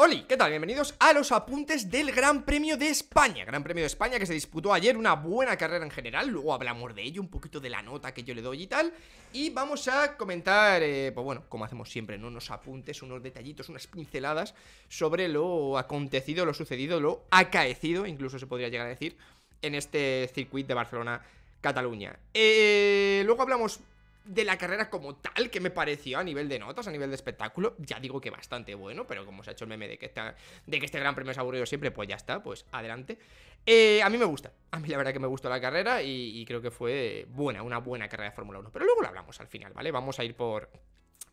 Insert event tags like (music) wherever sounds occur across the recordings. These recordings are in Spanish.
Hola, ¿qué tal? Bienvenidos a los apuntes del Gran Premio de España Gran Premio de España que se disputó ayer, una buena carrera en general Luego hablamos de ello, un poquito de la nota que yo le doy y tal Y vamos a comentar, eh, pues bueno, como hacemos siempre, ¿no? unos apuntes, unos detallitos, unas pinceladas Sobre lo acontecido, lo sucedido, lo acaecido, incluso se podría llegar a decir En este circuito de Barcelona Cataluña. Eh, luego hablamos de la carrera como tal que me pareció a nivel de notas, a nivel de espectáculo, ya digo que bastante bueno, pero como se ha hecho el meme de que, está, de que este gran premio es aburrido siempre, pues ya está, pues adelante. Eh, a mí me gusta, a mí la verdad que me gustó la carrera y, creo que fue buena, una buena carrera de Fórmula 1, pero luego lo hablamos al final, ¿vale? Vamos a ir por,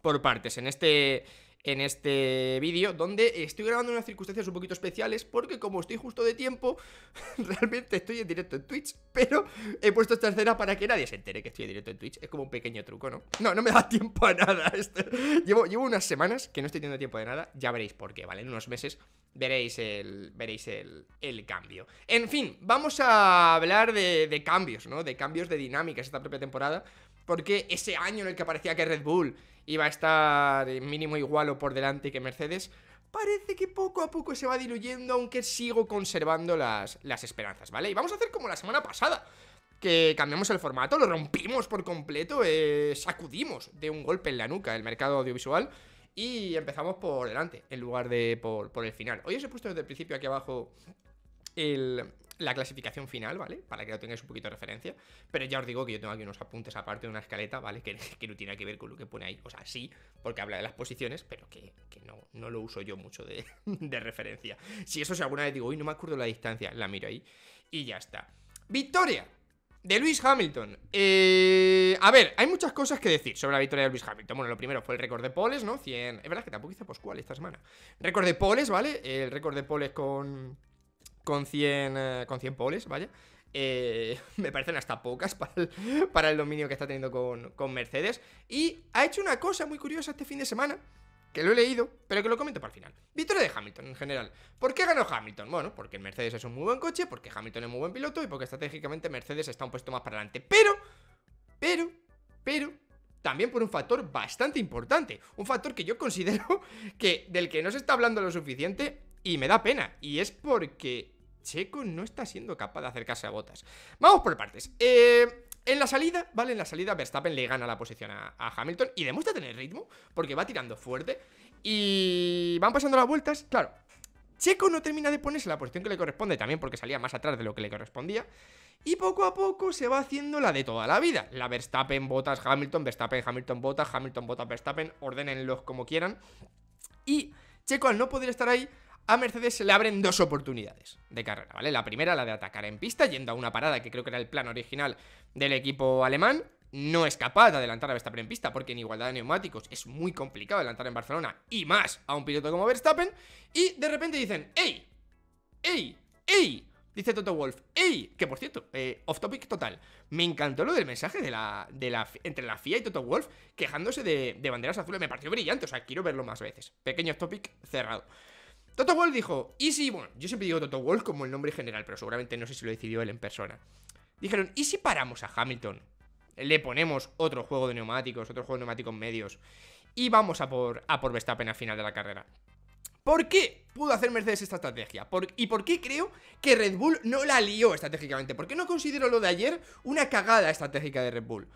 por partes. En este, en este vídeo, donde estoy grabando unas circunstancias un poquito especiales, porque como estoy justo de tiempo, (laughs) realmente estoy en directo en Twitch, pero he puesto esta escena para que nadie se entere que estoy en directo en Twitch. Es como un pequeño truco, ¿no? No, no me da (laughs) tiempo a nada. Llevo, llevo unas semanas que no estoy teniendo tiempo de nada, ya veréis por qué, ¿vale? En unos meses veréis el, veréis el, cambio. En fin, vamos a hablar de, de cambios, ¿no? De cambios de dinámicas esta propia temporada porque ese año en el que parecía que Red Bull iba a estar mínimo igual o por delante que Mercedes, parece que poco a poco se va diluyendo, aunque sigo conservando las, las esperanzas, ¿vale? Y vamos a hacer como la semana pasada, que cambiamos el formato, lo rompimos por completo, eh, sacudimos de un golpe en la nuca el mercado audiovisual y empezamos por delante, en lugar de por, por el final. Hoy os he puesto desde el principio aquí abajo la clasificación final, ¿vale? Para que lo tengáis un poquito de referencia. Pero ya os digo que yo tengo aquí unos apuntes aparte de una escaleta, ¿vale? Que, (laughs) no tiene que ver con lo que pone ahí. O sea, sí, porque habla de las posiciones, pero que, no, lo uso yo mucho (laughs) de, referencia. Si eso, si alguna vez digo, uy, no me acuerdo la distancia, la miro ahí y ya está. ¡Victoria! De Luis Hamilton. Eh, a ver, hay muchas cosas que decir sobre la victoria de Luis Hamilton. Bueno, lo primero fue el récord de poles, ¿no? 100. Es verdad que tampoco hice Pascual esta semana. Récord de poles, ¿vale? El récord de poles con con 100, eh, con 100 poles, vaya. Eh, (laughs) me parecen hasta pocas (laughs) para el, dominio que está teniendo con, Mercedes. Y ha hecho una cosa muy curiosa este fin de semana, que lo he leído, pero que lo comento para el final. Victoria de Hamilton en general. ¿Por qué ganó Hamilton? Bueno, porque Mercedes es un muy buen coche, porque Hamilton es muy buen piloto y porque estratégicamente Mercedes está un puesto más para adelante. Pero, pero, pero, también por un factor bastante importante. Un factor que yo considero (laughs) que del que no se está hablando lo suficiente y me da pena. Y es porque Checo no está siendo capaz de acercarse a botas. Vamos por partes. Eh, en la salida, ¿vale? En la salida Verstappen le gana la posición a, Hamilton y demuestra tener ritmo porque va tirando fuerte y van pasando las vueltas, claro. Checo no termina de ponerse la posición que le corresponde también porque salía más atrás de lo que le correspondía y poco a poco se va haciendo la de toda la vida. La Verstappen, botas, Hamilton, Verstappen, Hamilton, botas, Hamilton, botas, Verstappen, Ordenenlos como quieran. Y Checo al no poder estar ahí a Mercedes se le abren dos oportunidades de carrera, ¿vale? La primera, la de atacar en pista, yendo a una parada que creo que era el plan original del equipo alemán. No es capaz de adelantar a Verstappen en pista porque en igualdad de neumáticos es muy complicado adelantar en Barcelona y más a un piloto como Verstappen. Y de repente dicen, ¡Ey! ¡Ey! ¡Ey! Dice Toto Wolf, ¡Ey! Que por cierto, eh, off topic total. Me encantó lo del mensaje de la, de la, entre la FIA y Toto Wolf quejándose de, de banderas azules. Me pareció brillante, o sea, quiero verlo más veces. Pequeño off topic cerrado. Toto Wolf dijo, ¿y si, bueno, yo siempre digo Toto Wolf como el nombre general, pero seguramente no sé si lo decidió él en persona. Dijeron, ¿y si paramos a Hamilton? Le ponemos otro juego de neumáticos, otro juego de neumáticos medios, y vamos a por, a por Verstappen al final de la carrera. ¿Por qué pudo hacer Mercedes esta estrategia? ¿Y por qué creo que Red Bull no la lió estratégicamente? ¿Por qué no considero lo de ayer una cagada estratégica de Red Bull?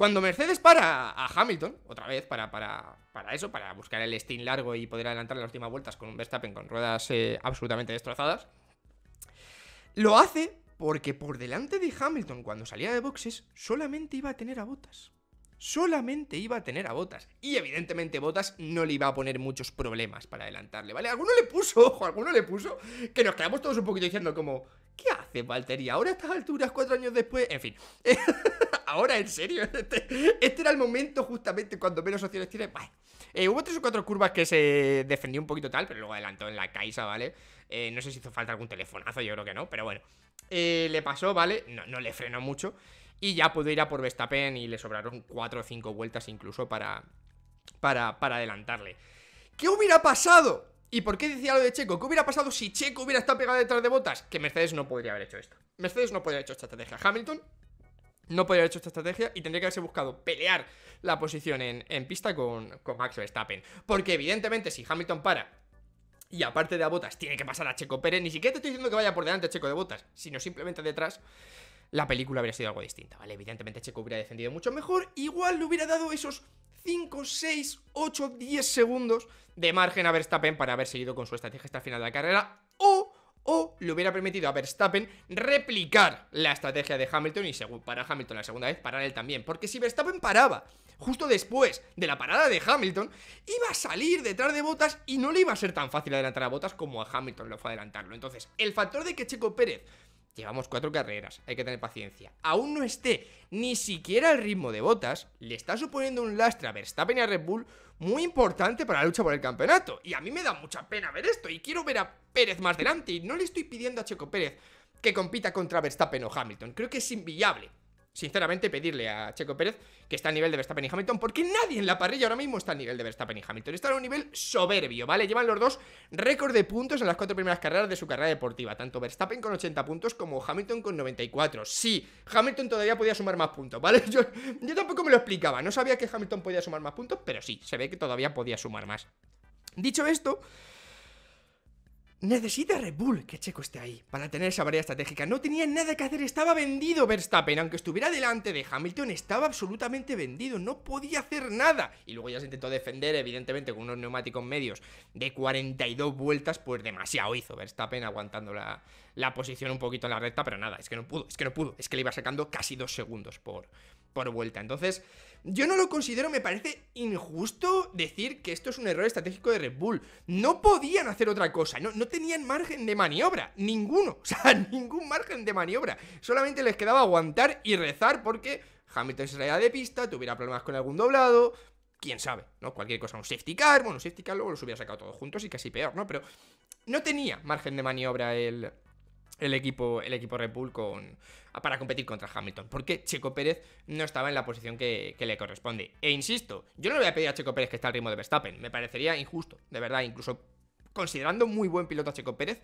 Cuando Mercedes para a Hamilton, otra vez, para, para, eso, para buscar el steam largo y poder adelantar las últimas vueltas con un Verstappen con ruedas eh, absolutamente destrozadas, lo hace porque por delante de Hamilton, cuando salía de boxes, solamente iba a tener a botas. Solamente iba a tener a botas. Y evidentemente Botas no le iba a poner muchos problemas para adelantarle, ¿vale? Alguno le puso, ojo, alguno le puso, que nos quedamos todos un poquito diciendo como, ¿Qué hace Valtteri ahora a estas alturas, cuatro años después? En fin. (laughs) ahora, en serio. Este, este, era el momento justamente cuando menos opciones tiene. Vale. Eh, hubo tres o cuatro curvas que se defendió un poquito tal, pero luego adelantó en la Caixa, ¿vale? Eh, no sé si hizo falta algún telefonazo, yo creo que no, pero bueno. Eh, le pasó, ¿vale? No, le frenó mucho. Y ya pudo ir a por Vestapen y le sobraron cuatro o cinco vueltas incluso para, para, para adelantarle. ¿Qué hubiera pasado? ¿Y por qué decía lo de Checo? ¿Qué hubiera pasado si Checo hubiera estado pegado detrás de botas? Que Mercedes no podría haber hecho esto. Mercedes no podría haber hecho esta estrategia. Hamilton no podría haber hecho esta estrategia y tendría que haberse buscado pelear la posición en, pista con, con Max Verstappen. Porque evidentemente si Hamilton para y aparte de a botas tiene que pasar a Checo Pérez, ni siquiera te estoy diciendo que vaya por delante Checo de botas, sino simplemente detrás la película habría sido algo distinta, ¿vale? Evidentemente Checo hubiera defendido mucho mejor, igual le hubiera dado esos 5, 6, 8, 10 segundos de margen a Verstappen para haber seguido con su estrategia hasta el final de la carrera o, o le hubiera permitido a Verstappen replicar la estrategia de Hamilton y para Hamilton la segunda vez parar él también. Porque si Verstappen paraba justo después de la parada de Hamilton, iba a salir detrás de Botas y no le iba a ser tan fácil adelantar a Botas como a Hamilton lo fue adelantarlo. Entonces, el factor de que Checo Pérez Llevamos cuatro carreras, hay que tener paciencia. Aún no esté ni siquiera el ritmo de botas, le está suponiendo un lastre a Verstappen y a Red Bull muy importante para la lucha por el campeonato. Y a mí me da mucha pena ver esto y quiero ver a Pérez más delante. Y no le estoy pidiendo a Checo Pérez que compita contra Verstappen o Hamilton, creo que es inviable sinceramente, pedirle a Checo Pérez que está a nivel de Verstappen y Hamilton, porque nadie en la parrilla ahora mismo está a nivel de Verstappen y Hamilton. Están a un nivel soberbio, ¿vale? Llevan los dos récord de puntos en las cuatro primeras carreras de su carrera deportiva, tanto Verstappen con 80 puntos como Hamilton con 94. Sí, Hamilton todavía podía sumar más puntos, ¿vale? (laughs) Yo, yo tampoco me lo explicaba, no sabía que Hamilton podía sumar más puntos, pero sí, se ve que todavía podía sumar más. Dicho esto, Necesita Red Bull que Checo esté ahí para tener esa variedad estratégica. No tenía nada que hacer, estaba vendido Verstappen. Aunque estuviera delante de Hamilton, estaba absolutamente vendido, no podía hacer nada. Y luego ya se intentó defender, evidentemente, con unos neumáticos medios de 42 vueltas, pues demasiado hizo Verstappen aguantando la, posición un poquito en la recta, pero nada, es que no pudo, es que no pudo, es que le iba sacando casi dos segundos por, por vuelta. Entonces yo no lo considero, me parece injusto decir que esto es un error estratégico de Red Bull. No podían hacer otra cosa, no, tenían margen de maniobra, ninguno, (laughs) o sea, ningún margen de maniobra. Solamente les quedaba aguantar y rezar porque Hamilton se salía de pista, tuviera problemas con algún doblado, quién sabe, ¿no? Cualquier cosa, un safety car, bueno, un safety car luego los hubiera sacado todos juntos y casi peor, ¿no? Pero no tenía margen de maniobra el, el equipo, el equipo Red Bull con, para competir contra Hamilton, porque Checo Pérez no estaba en la posición que, le corresponde. E insisto, yo no le voy a pedir a Checo Pérez que esté al ritmo de Verstappen, me parecería injusto, de verdad, incluso considerando muy buen piloto a Checo Pérez,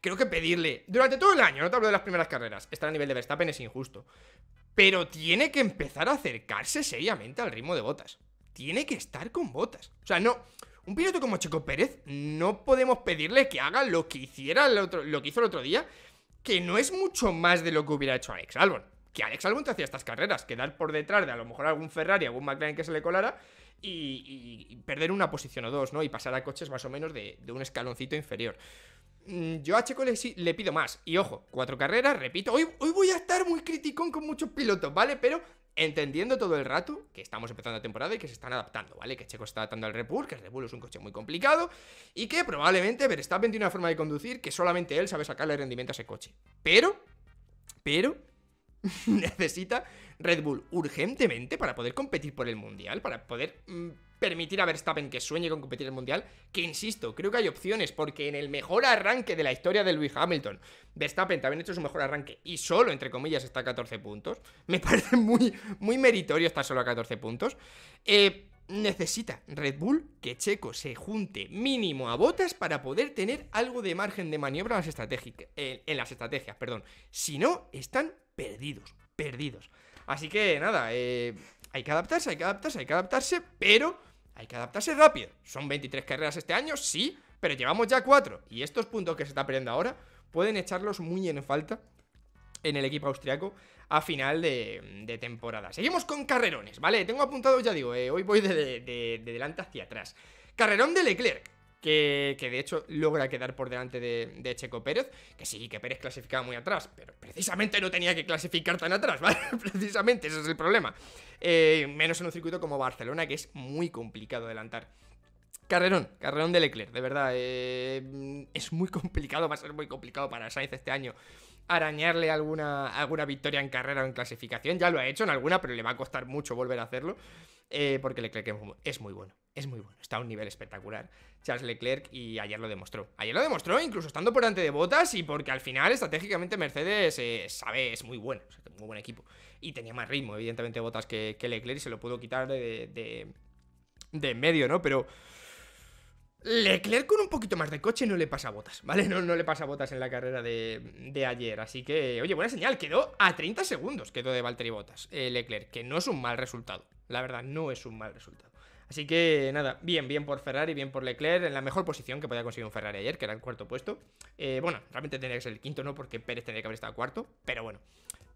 creo que pedirle, durante todo el año, no te hablo de las primeras carreras, estar a nivel de Verstappen es injusto, pero tiene que empezar a acercarse seriamente al ritmo de botas. Tiene que estar con botas. O sea, no, un piloto como Checo Pérez no podemos pedirle que haga lo que hiciera lo que hizo el otro día que no es mucho más de lo que hubiera hecho Alex Albon. Que Alex Albon te hacía estas carreras, quedar por detrás de a lo mejor algún Ferrari, algún McLaren que se le colara y, perder una posición o dos, ¿no? Y pasar a coches más o menos de, un escaloncito inferior mm, yo a Checo le, pido más. Y ojo, cuatro carreras, repito, hoy voy a estar muy criticón con muchos pilotos, ¿vale? Pero Entendiendo todo el rato que estamos empezando la temporada y que se están adaptando, ¿vale? Que Checo está adaptando al Red Bull, que el Red Bull es un coche muy complicado y que probablemente Verstappen tiene una forma de conducir que solamente él sabe sacarle rendimiento a ese coche. Pero, pero, (laughs) necesita Red Bull urgentemente para poder competir por el Mundial, para poder mm, permitir a Verstappen que sueñe con competir en el Mundial, que insisto, creo que hay opciones, porque en el mejor arranque de la historia de Lewis Hamilton, Verstappen también ha hecho su mejor arranque y solo, entre comillas, está a 14 puntos. (laughs) Me parece muy, muy meritorio estar solo a 14 puntos. Eh, necesita Red Bull que Checo se junte mínimo a botas para poder tener algo de margen de maniobra en las, las estrategias. Perdón. Si no, están perdidos, perdidos. Así que nada, eh, hay que adaptarse, hay que adaptarse, hay que adaptarse, pero hay que adaptarse rápido. Son 23 carreras este año, sí, pero llevamos ya 4. Y estos puntos que se está perdiendo ahora pueden echarlos muy en falta en el equipo austriaco a final de, temporada. Seguimos con carrerones, ¿vale? Tengo apuntado, ya digo, eh, hoy voy de, delante hacia atrás. Carrerón de Leclerc. Que, que de hecho logra quedar por delante de, Checo Pérez, que sí, que Pérez clasificaba muy atrás, pero precisamente no tenía que clasificar tan atrás, (laughs) ¿vale? precisamente, ese es el problema. Eh, menos en un circuito como Barcelona, que es muy complicado adelantar. Carrerón, carrerón de Leclerc, de verdad. Eh, es muy complicado, va a ser muy complicado para Sainz este año arañarle alguna, alguna victoria en carrera o en clasificación. Ya lo ha hecho en alguna, pero le va a costar mucho volver a hacerlo, eh, porque Leclerc es muy bueno es muy bueno, está a un nivel espectacular. Charles Leclerc y ayer lo demostró. Ayer lo demostró incluso estando por delante de botas y porque al final estratégicamente Mercedes eh, sabe, es muy bueno, o sea, muy buen equipo. Y tenía más ritmo, evidentemente, botas que, Leclerc y se lo pudo quitar de, en medio, ¿no? Pero... Leclerc con un poquito más de coche no le pasa botas, ¿vale? No, no le pasa botas en la carrera de, ayer. Así que, oye, buena señal. Quedó a 30 segundos, quedó de Valtteri Botas. Eh, Leclerc, que no es un mal resultado. La verdad, no es un mal resultado. Así que nada, bien, bien por Ferrari, bien por Leclerc, en la mejor posición que podía conseguir un Ferrari ayer, que era el cuarto puesto. Eh, bueno, realmente tendría que ser el quinto, ¿no? Porque Pérez tendría que haber estado cuarto, pero bueno.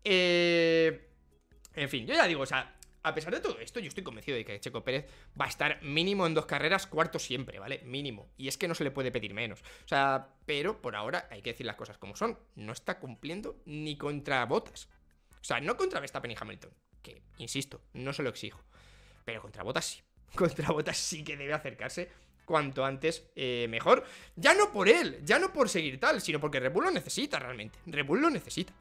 Eh, en fin, yo ya digo, o sea, a pesar de todo esto, yo estoy convencido de que Checo Pérez va a estar mínimo en dos carreras, cuarto siempre, ¿vale? Mínimo. Y es que no se le puede pedir menos. O sea, pero por ahora hay que decir las cosas como son. No está cumpliendo ni contra Botas. O sea, no contra Verstappen y Hamilton, que, insisto, no se lo exijo. Pero contra Botas sí. (laughs) contra sí que debe acercarse cuanto antes eh, mejor. Ya no por él, ya no por seguir tal, sino porque Red lo necesita realmente. Red lo necesita.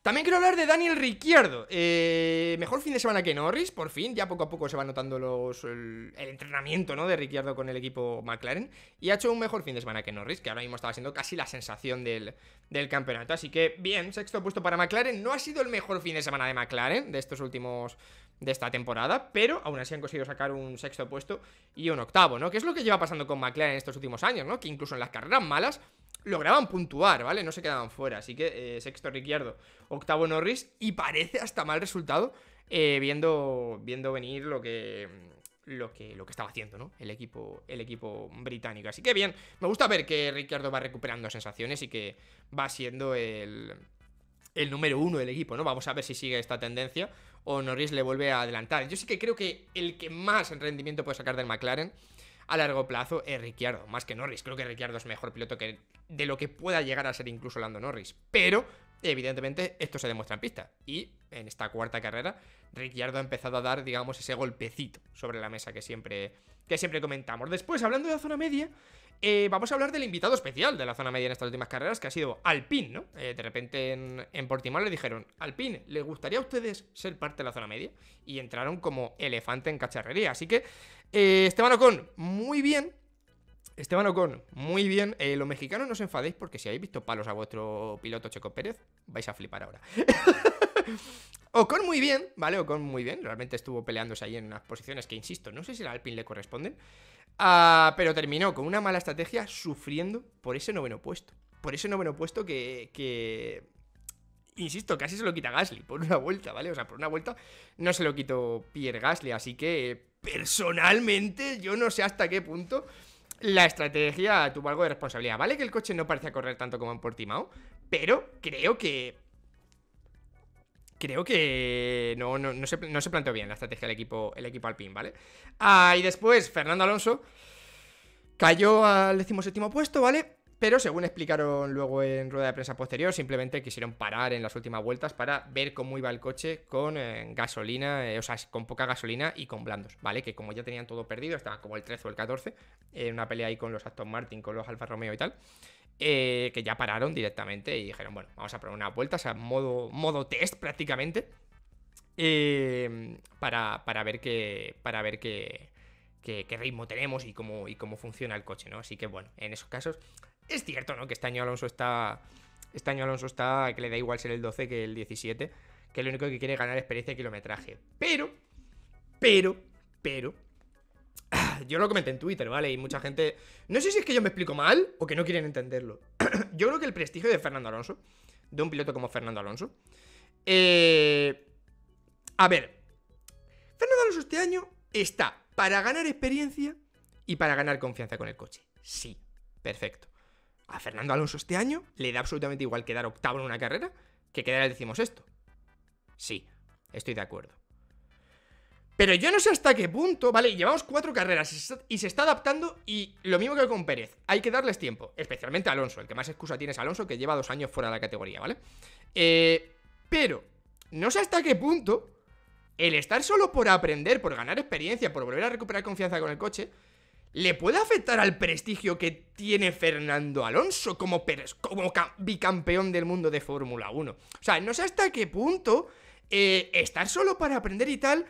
También quiero hablar de Daniel Ricciardo. Eh, mejor fin de semana que Norris, por fin. Ya poco a poco se va notando los, el, entrenamiento ¿no? de Ricciardo con el equipo McLaren. Y ha hecho un mejor fin de semana que Norris, que ahora mismo estaba siendo casi la sensación del campeonato. Así que bien, sexto puesto para McLaren. No ha sido el mejor fin de semana de McLaren de estos últimos de esta temporada, pero aún así han conseguido sacar un sexto puesto y un octavo, ¿no? Que es lo que lleva pasando con McLaren en estos últimos años, ¿no? Que incluso en las carreras malas lograban puntuar, ¿vale? No se quedaban fuera, así que eh, sexto Ricciardo, octavo Norris y parece hasta mal resultado eh, viendo, viendo venir lo que, lo que, lo que estaba haciendo, ¿no? El equipo, el equipo británico. Así que bien, me gusta ver que Ricciardo va recuperando sensaciones y que va siendo el, el número uno del equipo, ¿no? Vamos a ver si sigue esta tendencia o Norris le vuelve a adelantar. Yo sí que creo que el que más rendimiento puede sacar del McLaren a largo plazo es Ricciardo, más que Norris. Creo que Ricciardo es mejor piloto que de lo que pueda llegar a ser incluso Lando Norris. Pero, evidentemente, esto se demuestra en pista. Y en esta cuarta carrera, Ricciardo ha empezado a dar, digamos, ese golpecito sobre la mesa que siempre siempre comentamos. Después, hablando de la zona media, eh, vamos a hablar del invitado especial de la zona media en estas últimas carreras, que ha sido Alpine, ¿no? Eh, de repente en, en le dijeron, Alpin ¿le gustaría a ustedes ser parte de la zona media? Y entraron como elefante en cacharrería. Así que, eh, Esteban Ocon, muy bien, Esteban Ocon, muy bien. los mexicanos no os enfadéis porque si habéis visto palos a vuestro piloto Checo Pérez, vais a flipar ahora. (laughs) Ocon muy bien, ¿vale? Ocon muy bien. Realmente estuvo peleándose ahí en unas posiciones que, insisto, no sé si al Alpine le corresponden. Ah, pero terminó con una mala estrategia sufriendo por ese noveno puesto. Por ese noveno puesto que, que insisto, casi se lo quita Gasly por una vuelta, ¿vale? O sea, por una vuelta no se lo quitó Pierre Gasly, así que personalmente yo no sé hasta qué punto la estrategia tuvo algo de responsabilidad, ¿vale? Que el coche no parecía correr tanto como en Portimao, pero creo que creo que no, se, no, planteó bien la estrategia del equipo, el equipo Alpine, ¿vale? Ah, y después Fernando Alonso cayó al decimoséptimo puesto, ¿vale? Pero según explicaron luego en rueda de prensa posterior, simplemente quisieron parar en las últimas vueltas para ver cómo iba el coche con eh, gasolina, eh, o sea, con poca gasolina y con blandos, ¿vale? Que como ya tenían todo perdido, estaban como el 13 o el 14, en una pelea ahí con los Aston Martin, con los Alfa Romeo y tal, eh, que ya pararon directamente y dijeron, bueno, vamos a probar una vuelta, o sea, modo, modo test prácticamente, eh, para, ver qué, para ver qué, qué, ritmo tenemos y cómo, y cómo funciona el coche, ¿no? Así que bueno, en esos casos es cierto, ¿no? Que este año Alonso está, este año Alonso está, que le da igual ser el 12 que el 17, que lo único que quiere es ganar experiencia y kilometraje, pero, pero, pero, (laughs) yo lo comenté en Twitter, ¿vale? Y mucha gente. No sé si es que yo me explico mal o que no quieren entenderlo. (clears throat) yo creo que el prestigio de Fernando Alonso, de un piloto como Fernando Alonso. Eh... A ver. Fernando Alonso este año está para ganar experiencia y para ganar confianza con el coche. Sí, perfecto. A Fernando Alonso este año le da absolutamente igual quedar octavo en una carrera que quedar el decimos esto. Sí, estoy de acuerdo. Pero yo no sé hasta qué punto, ¿vale? Llevamos cuatro carreras y se está adaptando y lo mismo que con Pérez, hay que darles tiempo, especialmente a Alonso, el que más excusa tiene es Alonso, que lleva dos años fuera de la categoría, ¿vale? Eh, pero, no sé hasta qué punto el estar solo por aprender, por ganar experiencia, por volver a recuperar confianza con el coche, le puede afectar al prestigio que tiene Fernando Alonso como, Pérez, como bicampeón del mundo de Fórmula 1. O sea, no sé hasta qué punto eh, estar solo para aprender y tal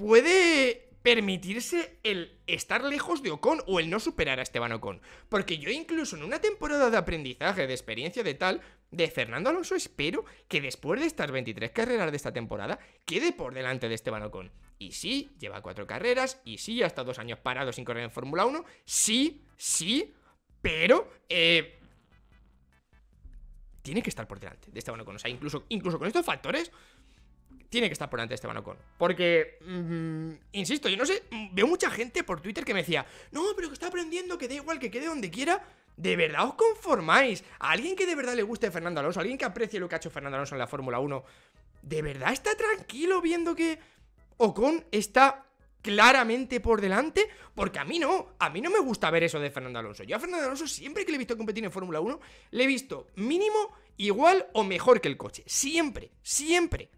puede permitirse el estar lejos de Ocon o el no superar a Esteban Ocon. Porque yo incluso en una temporada de aprendizaje, de experiencia de tal, de Fernando Alonso espero que después de estas 23 carreras de esta temporada quede por delante de Esteban Ocon. Y sí, lleva cuatro carreras, y sí, hasta dos años parado sin correr en Fórmula 1, sí, sí, pero... Eh, tiene que estar por delante de Esteban Ocon. O sea, incluso, incluso con estos factores, tiene que estar por delante Esteban Ocon. Porque, mm, insisto, yo no sé, mm, veo mucha gente por Twitter que me decía, no, pero que está aprendiendo, que da igual, que quede donde quiera. ¿De verdad os conformáis? ¿A alguien que de verdad le guste Fernando Alonso? alguien que aprecie lo que ha hecho Fernando Alonso en la Fórmula 1? ¿De verdad está tranquilo viendo que Ocon está claramente por delante, porque a mí no, a mí no me gusta ver eso de Fernando Alonso. Yo a Fernando Alonso siempre que le he visto competir en Fórmula 1, le he visto mínimo, igual o mejor que el coche. Siempre, siempre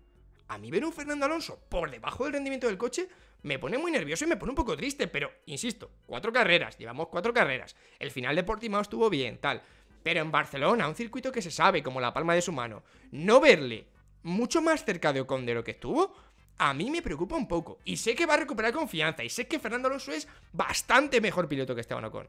a mí ver un Fernando Alonso por debajo del rendimiento del coche me pone muy nervioso y me pone un poco triste, pero insisto, cuatro carreras, llevamos cuatro carreras. El final de Portimao estuvo bien, tal. Pero en Barcelona, un circuito que se sabe como la palma de su mano, no verle mucho más cerca de Ocon de lo que estuvo, a mí me preocupa un poco. Y sé que va a recuperar confianza y sé que Fernando Alonso es bastante mejor piloto que Esteban Ocon.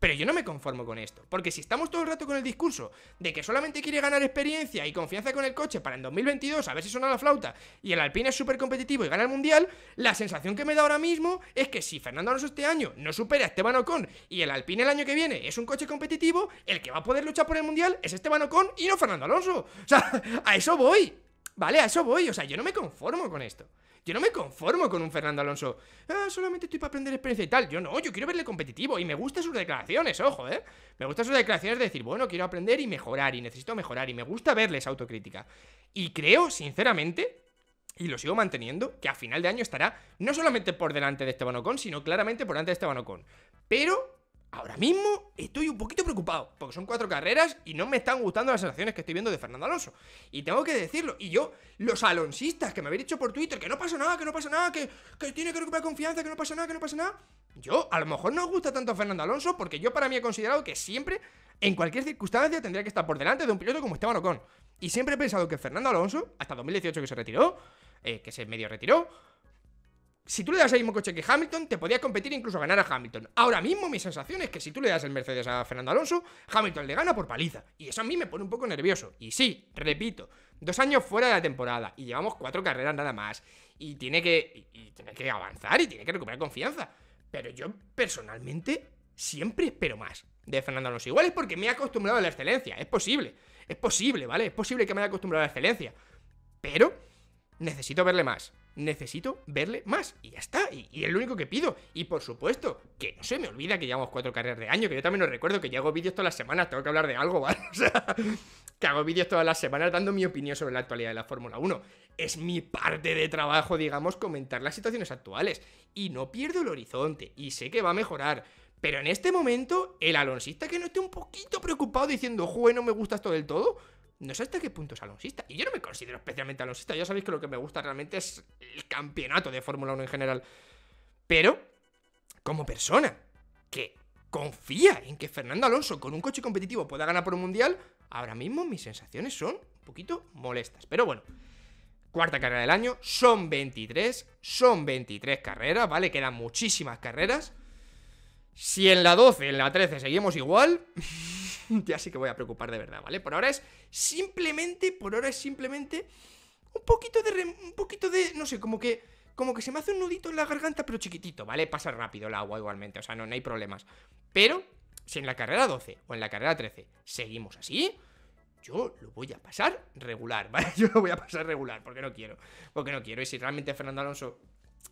Pero yo no me conformo con esto, porque si estamos todo el rato con el discurso de que solamente quiere ganar experiencia y confianza con el coche para en 2022 a ver si suena la flauta y el Alpine es súper competitivo y gana el Mundial, la sensación que me da ahora mismo es que si Fernando Alonso este año no supera a Esteban Ocon y el Alpine el año que viene es un coche competitivo, el que va a poder luchar por el Mundial es Esteban Ocon y no Fernando Alonso. O sea, a eso voy. Vale, a eso voy. O sea, yo no me conformo con esto. Yo no me conformo con un Fernando Alonso. Ah, solamente estoy para aprender experiencia y tal. Yo no, yo quiero verle competitivo y me gustan sus declaraciones, ojo, ¿eh? Me gustan sus declaraciones de decir, bueno, quiero aprender y mejorar y necesito mejorar y me gusta verles autocrítica. Y creo, sinceramente, y lo sigo manteniendo, que a final de año estará no solamente por delante de Esteban Ocon, sino claramente por delante de Esteban Ocon. Pero ahora mismo estoy un poquito preocupado, porque son cuatro carreras y no me están gustando las sensaciones que estoy viendo de Fernando Alonso. Y tengo que decirlo, y yo, los alonsistas que me habéis dicho por Twitter que no pasa nada, que no pasa nada, que, tiene que recuperar confianza, que no pasa nada, que no pasa nada, yo a lo mejor no os gusta tanto Fernando Alonso, porque yo para mí he considerado que siempre, en cualquier circunstancia, tendría que estar por delante de un piloto como Esteban Ocon. Y siempre he pensado que Fernando Alonso, hasta 2018 que se retiró, eh, que se medio retiró, si tú le das el mismo coche que Hamilton, te podías competir e incluso ganar a Hamilton. Ahora mismo mi sensación es que si tú le das el Mercedes a Fernando Alonso, Hamilton le gana por paliza. Y eso a mí me pone un poco nervioso. Y sí, repito, dos años fuera de la temporada y llevamos cuatro carreras nada más. Y tiene que, y tiene que avanzar y tiene que recuperar confianza. Pero yo personalmente siempre espero más de Fernando Alonso. Igual es porque me he acostumbrado a la excelencia. Es posible. Es posible, ¿vale? Es posible que me haya acostumbrado a la excelencia. Pero necesito verle más necesito verle más. Y ya está, y, es lo único que pido. Y por supuesto, que no se me olvida que llevamos cuatro carreras de año, que yo también os recuerdo que yo hago vídeos todas las semanas, tengo que hablar de algo, (laughs) ¿vale? O sea, que hago vídeos todas las semanas dando mi opinión sobre la actualidad de la Fórmula 1. Es mi parte de trabajo, digamos, comentar las situaciones actuales. Y no pierdo el horizonte, y sé que va a mejorar. Pero en este momento, el alonsista que no esté un poquito preocupado diciendo, jue, no me gusta esto del todo, no sé hasta qué punto es alonsista. Y yo no me considero especialmente alonsista. Ya sabéis que lo que me gusta realmente es el campeonato de Fórmula 1 en general. Pero, como persona que confía en que Fernando Alonso con un coche competitivo pueda ganar por un mundial, ahora mismo mis sensaciones son un poquito molestas. Pero bueno, cuarta carrera del año, son 23, son 23 carreras, ¿vale? Quedan muchísimas carreras. Si en la 12, en la 13 seguimos igual, ya sí que voy a preocupar de verdad, ¿vale? Por ahora es simplemente, por ahora es simplemente un poquito de, un poquito de, no sé, como que, como que se me hace un nudito en la garganta, pero chiquitito, ¿vale? Pasa rápido el agua igualmente, o sea, no hay problemas. Pero, si en la carrera 12 o en la carrera 13 seguimos así, yo lo voy a pasar regular, (laughs) ¿vale? Yo lo voy a pasar regular, porque no quiero, porque no quiero. Y si realmente Fernando Alonso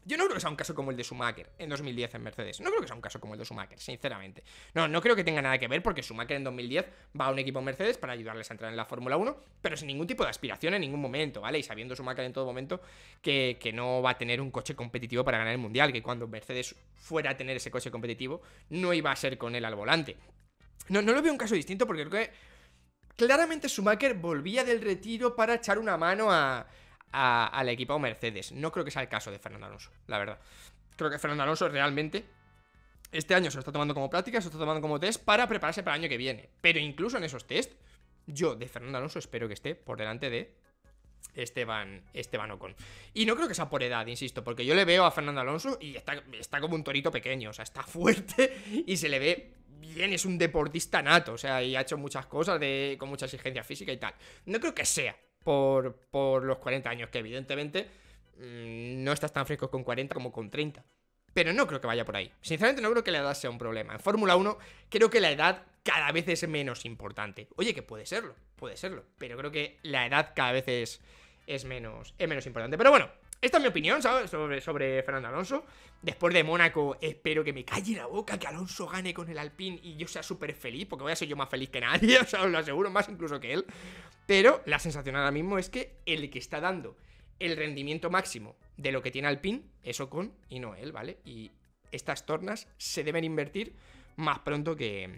yo no creo que sea un caso como el de Schumacher en 2010 en Mercedes. No creo que sea un caso como el de Schumacher, sinceramente. No, no creo que tenga nada que ver porque Schumacher en 2010 va a un equipo Mercedes para ayudarles a entrar en la Fórmula 1, pero sin ningún tipo de aspiración en ningún momento, ¿vale? Y sabiendo Schumacher en todo momento que, no va a tener un coche competitivo para ganar el Mundial, que cuando Mercedes fuera a tener ese coche competitivo, no iba a ser con él al volante. No, no lo veo un caso distinto porque creo que claramente Schumacher volvía del retiro para echar una mano a al equipo Mercedes. No creo que sea el caso de Fernando Alonso, la verdad. Creo que Fernando Alonso realmente este año se lo está tomando como práctica, se lo está tomando como test para prepararse para el año que viene. Pero incluso en esos test, yo de Fernando Alonso espero que esté por delante de Esteban, Esteban Ocon. Y no creo que sea por edad, insisto, porque yo le veo a Fernando Alonso y está, está como un torito pequeño, o sea, está (laughs) fuerte y se le ve bien, es un deportista nato, o sea, y ha hecho muchas cosas de, con mucha exigencia física y tal. No creo que sea por, los 40 años, que evidentemente mm, no estás tan fresco con 40 como con 30. Pero no creo que vaya por ahí. Sinceramente no creo que la edad sea un problema. En Fórmula 1 creo que la edad cada vez es menos importante. Oye, que puede serlo, puede serlo. Pero creo que la edad cada vez es, menos, es menos importante. Pero bueno, esta es mi opinión, ¿sabes? Sobre, Fernando Alonso. Después de Mónaco, espero que me calle la boca, que Alonso gane con el Alpine y yo sea súper feliz, porque voy a ser yo más feliz que nadie, (laughs) os lo aseguro, más incluso que él. Pero la sensación ahora mismo es que el que está dando el rendimiento máximo de lo que tiene Alpine es con y no él, ¿vale? Y estas tornas se deben invertir más pronto que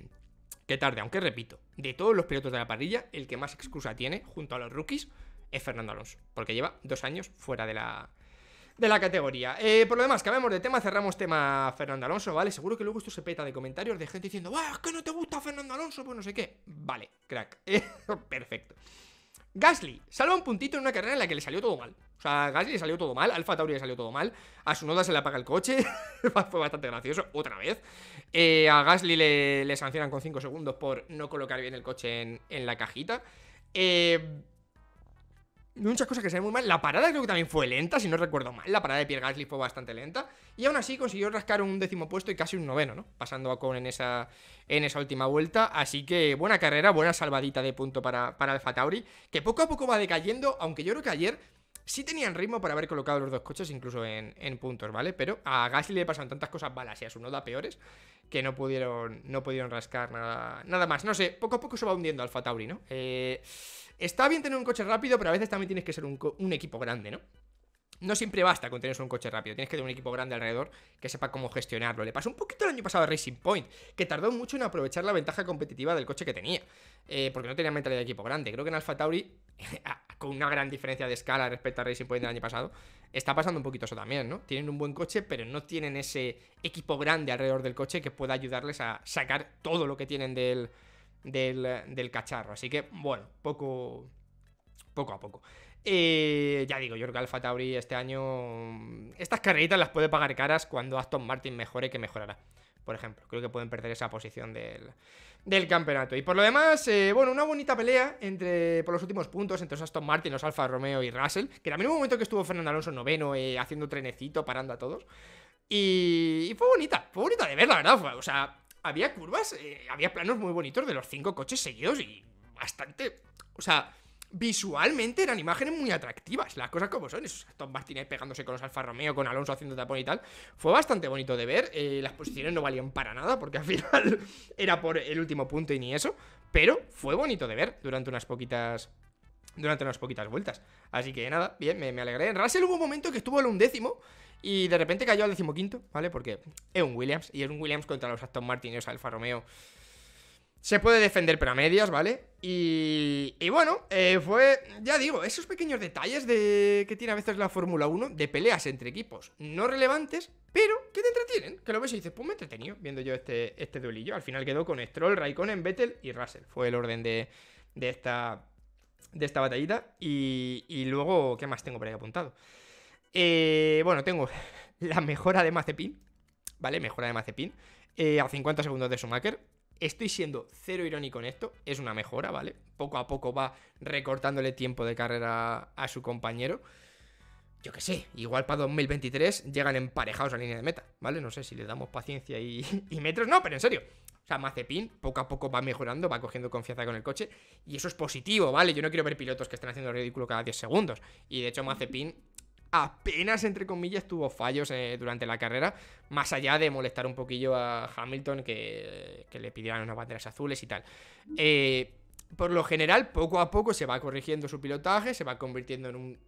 tarde. Aunque repito, de todos los pilotos de la parrilla, el que más excusa tiene junto a los rookies es Fernando Alonso, porque lleva dos años fuera de la, de la categoría. Eh, por lo demás, cambiamos de tema, cerramos tema Fernando Alonso, ¿vale? Seguro que luego esto se peta de comentarios de gente diciendo, ¡Ah, es que no te gusta Fernando Alonso! Pues no sé qué. Vale, crack. (laughs) Eh, perfecto. Gasly salva un puntito en una carrera en la que le salió todo mal. O sea, a Gasly le salió todo mal, Alfa Tauri le salió todo mal, a su noda se le apaga el coche, (laughs) fue bastante gracioso, otra vez. Eh, a Gasly le, sancionan con 5 segundos por no colocar bien el coche en, en la cajita. Eh, muchas cosas que se ven muy mal. La parada creo que también fue lenta, si no recuerdo mal. La parada de Pierre Gasly fue bastante lenta. Y aún así consiguió rascar un décimo puesto y casi un noveno, ¿no? Pasando a Con en esa, en esa última vuelta. Así que buena carrera, buena salvadita de punto para, para Alfa Tauri, que poco a poco va decayendo, aunque yo creo que ayer sí tenían ritmo para haber colocado los dos coches incluso en, puntos, ¿vale? Pero a Gasly le pasaron tantas cosas balas y a su noda peores que no pudieron, no pudieron rascar nada, nada más. No sé, poco a poco se va hundiendo Alfa Tauri, ¿no? Eh... Está bien tener un coche rápido, pero a veces también tienes que ser un, equipo grande, ¿no? No siempre basta con tener un coche rápido, tienes que tener un equipo grande alrededor que sepa cómo gestionarlo. Le pasó un poquito el año pasado a Racing Point, que tardó mucho en aprovechar la ventaja competitiva del coche que tenía, eh, porque no tenía mentalidad de equipo grande. Creo que en Alfa Tauri, (laughs) ah, con una gran diferencia de escala respecto a Racing Point del año pasado, está pasando un poquito eso también, ¿no? Tienen un buen coche, pero no tienen ese equipo grande alrededor del coche que pueda ayudarles a sacar todo lo que tienen del, del, cacharro. Así que, bueno, poco, poco a poco. Eh, ya digo, yo creo que Alfa Tauri este año. Estas carreritas las puede pagar caras cuando Aston Martin mejore, que mejorará. Por ejemplo, creo que pueden perder esa posición del, campeonato. Y por lo demás, eh, bueno, una bonita pelea entre, por los últimos puntos entre Aston Martin, los Alfa Romeo y Russell. Que también hubo un momento que estuvo Fernando Alonso noveno eh, haciendo trenecito, parando a todos. Y, fue bonita, fue bonita de ver, la verdad. o sea, había curvas, eh, había planos muy bonitos de los cinco coches seguidos y bastante. O sea, visualmente eran imágenes muy atractivas, las cosas como son. Esos Tom pegándose con los Alfa Romeo, con Alonso haciendo tapón y tal. Fue bastante bonito de ver. Eh, las posiciones no valían para nada porque al (laughs) final era por el último punto y ni eso. Pero fue bonito de ver durante unas poquitas. Durante unas poquitas vueltas. Así que nada, bien, me, alegré. En Russell hubo un momento que estuvo al undécimo y de repente cayó al decimoquinto, ¿vale? Porque es un Williams. Y es un Williams contra los Aston Martin y los Alfa Romeo. Se puede defender, pero a medias, ¿vale? Y, bueno, eh, fue, ya digo, esos pequeños detalles de que tiene a veces la Fórmula 1 de peleas entre equipos no relevantes, pero que te entretienen. Que lo ves y dices, pues me he entretenido viendo yo este, este, duelillo. Al final quedó con Stroll, Raikkonen, Vettel y Russell. Fue el orden de, de esta, de esta batallita. Y, y luego, ¿qué más tengo por ahí apuntado? Eh, bueno, tengo (laughs) la mejora de Mazepin, ¿vale? Mejora de Mazepin eh, a 50 segundos de Schumacher. Estoy siendo cero irónico en esto, es una mejora, ¿vale? Poco a poco va recortándole tiempo de carrera a su compañero. Yo qué sé, igual para 2023 llegan emparejados a la línea de meta, ¿vale? No sé si le damos paciencia (laughs) y, metros, no, pero en serio, o sea, Mazepin poco a poco va mejorando, va cogiendo confianza con el coche. Y eso es positivo, ¿vale? Yo no quiero ver pilotos que están haciendo ridículo cada 10 segundos. Y de hecho, Mazepin apenas, entre comillas, tuvo fallos eh, durante la carrera, más allá de molestar un poquillo a Hamilton que, le pidieran unas banderas azules y tal. Eh, por lo general, poco a poco se va corrigiendo su pilotaje, se va convirtiendo en un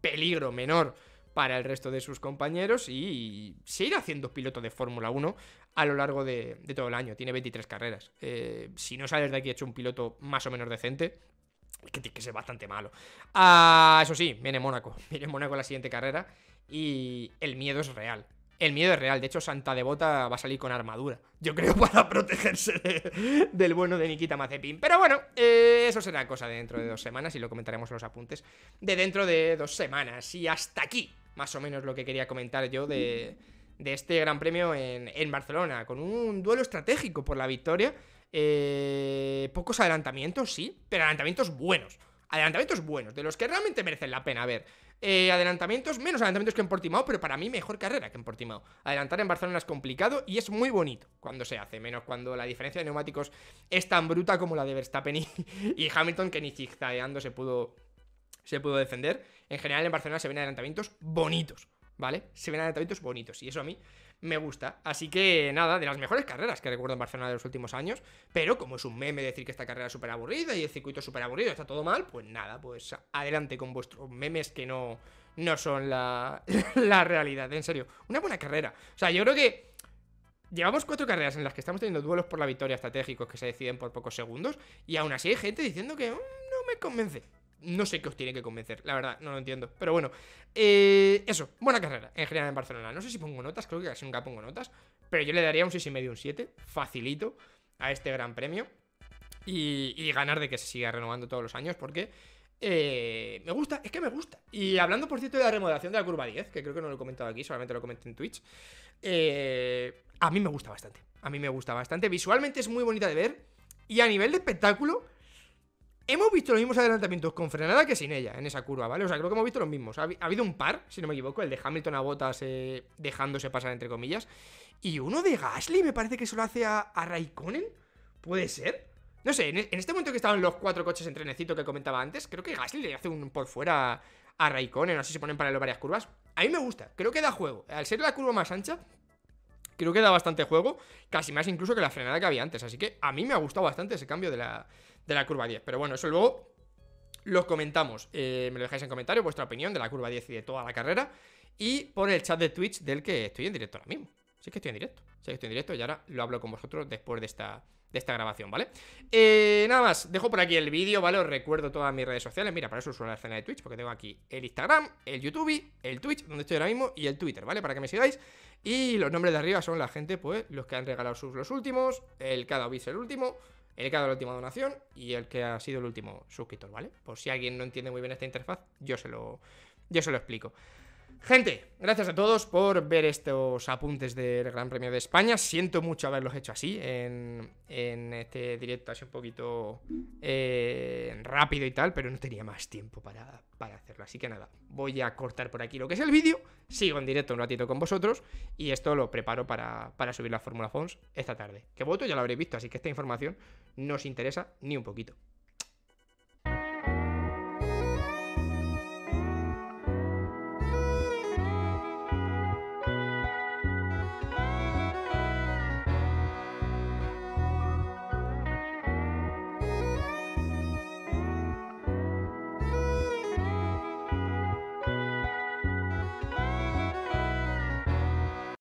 peligro menor para el resto de sus compañeros y se irá haciendo piloto de Fórmula 1 a lo largo de, todo el año. Tiene 23 carreras. Eh, si no sales de aquí hecho un piloto más o menos decente, que es bastante malo. Ah, eso sí, viene Mónaco. (laughs) Viene Mónaco la siguiente carrera. Y el miedo es real. El miedo es real. De hecho, Santa Devota va a salir con armadura. Yo creo (laughs) para protegerse del bueno de Nikita Mazepin. Pero bueno, eh, eso será cosa de dentro de dos semanas y lo comentaremos en los apuntes de dentro de dos semanas. Y hasta aquí, más o menos, lo que quería comentar yo de, este Gran Premio en, en Barcelona. Con un duelo estratégico por la victoria eh, pocos adelantamientos, sí, pero adelantamientos buenos. Adelantamientos buenos, de los que realmente merecen la pena ver. Eh, adelantamientos, menos adelantamientos que en Portimao, pero para mí mejor carrera que en Portimao. Adelantar en Barcelona es complicado y es muy bonito cuando se hace, menos cuando la diferencia de neumáticos es tan bruta como la de Verstappen y, (laughs) y Hamilton, que ni zigzagueando se pudo, se pudo defender. En general en Barcelona se ven adelantamientos bonitos, ¿vale? Se ven adelantamientos bonitos y eso a mí me gusta. Así que nada, de las mejores carreras que recuerdo en Barcelona de los últimos años. Pero como es un meme decir que esta carrera es súper aburrida y el circuito es súper aburrido, está todo mal, pues nada, pues adelante con vuestros memes que no, no son la, (laughs) la realidad. En serio, una buena carrera. O sea, yo creo que... Llevamos cuatro carreras en las que estamos teniendo duelos por la victoria estratégicos que se deciden por pocos segundos y aún así hay gente diciendo que mm, no me convence no sé qué os tiene que convencer, la verdad, no lo entiendo. Pero bueno, eh, eso, buena carrera en general en Barcelona. No sé si pongo notas, creo que casi nunca pongo notas, pero yo le daría un 6,5, un 7, facilito, a este gran premio. Y, ganar de que se siga renovando todos los años, porque eh, me gusta, es que me gusta. Y hablando, por cierto, de la remodelación de la curva 10, que creo que no lo he comentado aquí, solamente lo comenté en Twitch, eh, a mí me gusta bastante. A mí me gusta bastante. Visualmente es muy bonita de ver. Y a nivel de espectáculo, Hemos visto los mismos adelantamientos con frenada que sin ella en esa curva, ¿vale? O sea, creo que hemos visto los mismos. Ha, habido un par, si no me equivoco, el de Hamilton a botas eh, dejándose pasar, entre comillas. Y uno de Gasly, me parece que solo hace a, Raikkonen. ¿Puede ser? No sé, e, en, este momento que estaban los cuatro coches en trenecito que comentaba antes, creo que Gasly le hace un por fuera a, a Raikkonen, así se ponen para paralelo varias curvas. A mí me gusta, creo que da juego. Al ser la curva más ancha, creo que da bastante juego, casi más incluso que la frenada que había antes. Así que a mí me ha gustado bastante ese cambio de la, de la curva 10. Pero bueno, eso luego Los comentamos. Eh, me lo dejáis en comentario vuestra opinión de la curva 10 y de toda la carrera. Y por el chat de Twitch del que estoy en directo ahora mismo. Sí que estoy en directo. Sí que estoy en directo y ahora lo hablo con vosotros después de esta, esta grabación, ¿vale? Eh, nada más, dejo por aquí el vídeo, ¿vale? Os recuerdo todas mis redes sociales. Mira, para eso uso la escena de Twitch, porque tengo aquí el Instagram, el YouTube, el Twitch, donde estoy ahora mismo, y el Twitter, ¿vale? Para que me sigáis. Y los nombres de arriba son la gente, pues, los que han regalado sus los últimos, el cada el último el que ha dado la última donación y el que ha sido el último suscriptor, ¿vale? Por si alguien no entiende muy bien esta interfaz, yo se lo, yo se lo explico. Gente, gracias a todos por ver estos apuntes del Gran Premio de España. Siento mucho haberlos hecho así, en, este directo así un poquito eh, rápido y tal, pero no tenía más tiempo para, hacerlo. Así que nada, voy a cortar por aquí lo que es el vídeo, sigo en directo un ratito con vosotros y esto lo preparo para, para subir la Fórmula Fons esta tarde. Que voto ya lo habréis visto, así que esta información no os interesa ni un poquito.